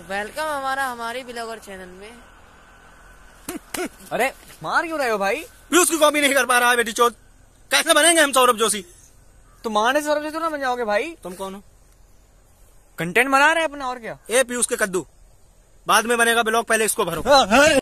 तो वेलकम हमारा हमारे ब्लॉगर चैनल में अरे मार क्यों रहे हो भाई उसकी कॉपी नहीं कर पा रहा है बेटी चोत कैसे बनेंगे हम सौरभ जोशी तुम तो मारने सौरभ जोशी तो ना बन जाओगे भाई तुम कौन हो कंटेंट बना रहे अपना और क्या ए पी के कद्दू बाद में बनेगा ब्लॉग पहले इसको भरो हाँ, हाँ।